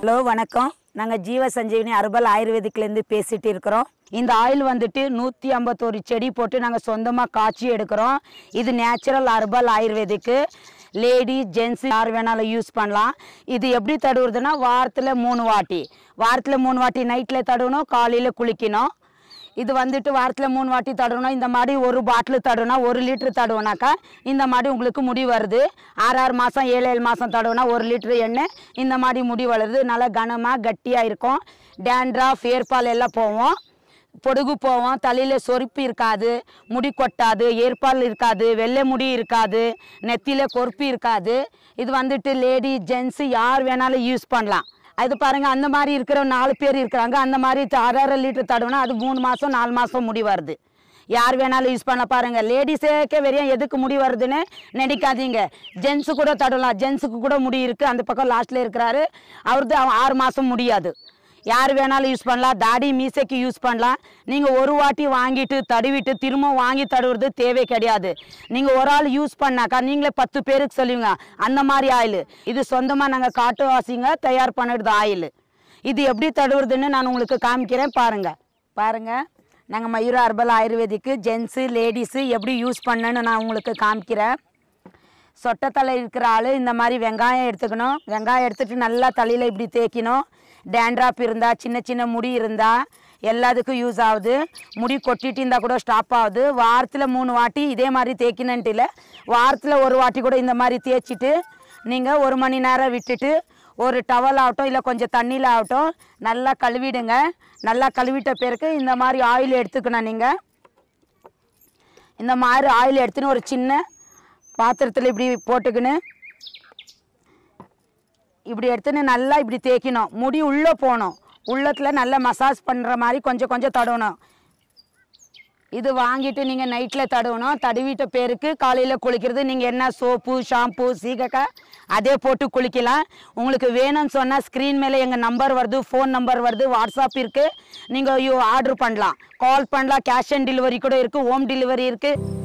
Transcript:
hello வணக்கம் நாங்கள் ஜீவ சஞ்சீவினி அறுபல் ஆயுர்வேதிக்லேருந்து பேசிகிட்டு இருக்கிறோம் இந்த ஆயில் வந்துட்டு நூற்றி ஐம்பத்தோரு செடி போட்டு நாங்கள் சொந்தமாக காய்ச்சி எடுக்கிறோம் இது natural herbal ayurvedic lady gents யார் வேணாலும் யூஸ் பண்ணலாம் இது எப்படி தடுவுறதுன்னா வாரத்தில் மூணு வாட்டி வாரத்தில் மூணு வாட்டி நைட்டில் தடுவணும் காலையில் குளிக்கணும் இது வந்துட்டு வாரத்தில் மூணு வாட்டி தடவணும் இந்த மாதிரி ஒரு பாட்டில் தடவுனா ஒரு லிட்ரு தடுவோனாக்கா இந்த மாதிரி உங்களுக்கு முடி வருது ஆறு ஆறு மாதம் ஏழு ஏழு மாதம் தடவுனா ஒரு லிட்ரு எண்ணெய் இந்த மாதிரி முடி வளருது நல்லா கனமாக கட்டியாக இருக்கும் டேண்ட்ராஃப் ஃபேர்பால் எல்லாம் போவோம் பொடுகு போவோம் தலையில் சொறுப்பு இருக்காது முடி கொட்டாது ஏற்பால் இருக்காது வெள்ளை முடி இருக்காது நெத்தியில் கொறுப்பு இருக்காது இது வந்துட்டு லேடி ஜென்ஸு யார் வேணாலும் யூஸ் பண்ணலாம் அது பாருங்க அந்த மாதிரி இருக்கிற நாலு பேர் இருக்கிறாங்க அந்த மாதிரி அரை லிட்டர் தடவைனா அது மூணு மாதம் நாலு மாதம் முடி வருது யார் வேணாலும் யூஸ் பண்ண பாருங்கள் லேடிஸேக்கே வெறியும் எதுக்கு முடி வருதுன்னு நினைக்காதீங்க ஜென்ஸு கூட தடலாம் ஜென்ஸுக்கு கூட முடி இருக்குது அந்த பக்கம் லாஸ்ட்டில் இருக்கிறாரு அவரது ஆறு மாதம் முடியாது யார் வேணாலும் யூஸ் பண்ணலாம் தாடி மீசைக்கு யூஸ் பண்ணலாம் நீங்கள் ஒரு வாட்டி வாங்கிட்டு தடுவிட்டு திரும்ப வாங்கி தடுவுறது தேவை கிடையாது நீங்கள் ஒரு ஆள் யூஸ் பண்ணாக்கா நீங்களே பத்து பேருக்கு சொல்லுவீங்க அந்த மாதிரி ஆயில் இது சொந்தமாக நாங்கள் காட்டு வாசிங்க தயார் பண்ணிடுது ஆயில் இது எப்படி தடுவுறதுன்னு நான் உங்களுக்கு காமிக்கிறேன் பாருங்கள் பாருங்கள் நாங்கள் Mayur herbal ayurvedic gents ladies எப்படி யூஸ் பண்ணுன்னு நான் உங்களுக்கு காமிக்கிறேன் சொட்டை தலை இருக்கிற ஆள் இந்த மாதிரி வெங்காயம் எடுத்துக்கணும் வெங்காயம் எடுத்துகிட்டு நல்லா தலையில் இப்படி தேய்க்கணும் டேண்ட்ராப் இருந்தால் சின்ன சின்ன முடி இருந்தால் எல்லாத்துக்கும் யூஸ் ஆகுது முடி கொட்டிட்டு இருந்தால் கூட ஸ்டாப் ஆகுது வாரத்தில் மூணு வாட்டி இதே மாதிரி தேய்க்கணுன்ட்டு வாரத்தில் ஒரு வாட்டி கூட இந்த மாதிரி தேய்ச்சிட்டு நீங்கள் ஒரு மணி நேரம் விட்டுட்டு ஒரு டவல் ஆகட்டும் இல்லை கொஞ்சம் தண்ணியில் ஆகட்டும் நல்லா கழுவிடுங்க நல்லா கழுவிட்ட பிறகு இந்த மாதிரி ஆயில் எடுத்துக்கணும் நீங்கள் இந்த மாதிரி ஆயில் எடுத்துன்னு ஒரு சின்ன பாத்திரத்தில் இப்படி போட்டுக்கின்னு இப்படி எடுத்துன்னு நல்லா இப்படி தேய்க்கணும் முடி உள்ளே போகணும் உள்ளத்தில் நல்லா மசாஜ் பண்ணுற மாதிரி கொஞ்சம் கொஞ்சம் தடவணும் இது வாங்கிட்டு நீங்கள் நைட்டில் தடவணும் தடவிட்ட பேருக்கு காலையில் குளிக்கிறது நீங்கள் என்ன சோப்பு ஷாம்பு சீகக்காய் அதே போட்டு குளிக்கலாம் உங்களுக்கு வேணும்னு சொன்னால் ஸ்க்ரீன் மேலே எங்கள் நம்பர் வருது ஃபோன் நம்பர் வருது வாட்ஸ்அப் இருக்குது நீங்கள் ஐயோ ஆர்டர் பண்ணலாம் கால் பண்ணலாம் கேஷ் ஆன் டெலிவரி கூட இருக்குது ஹோம் டெலிவரி இருக்குது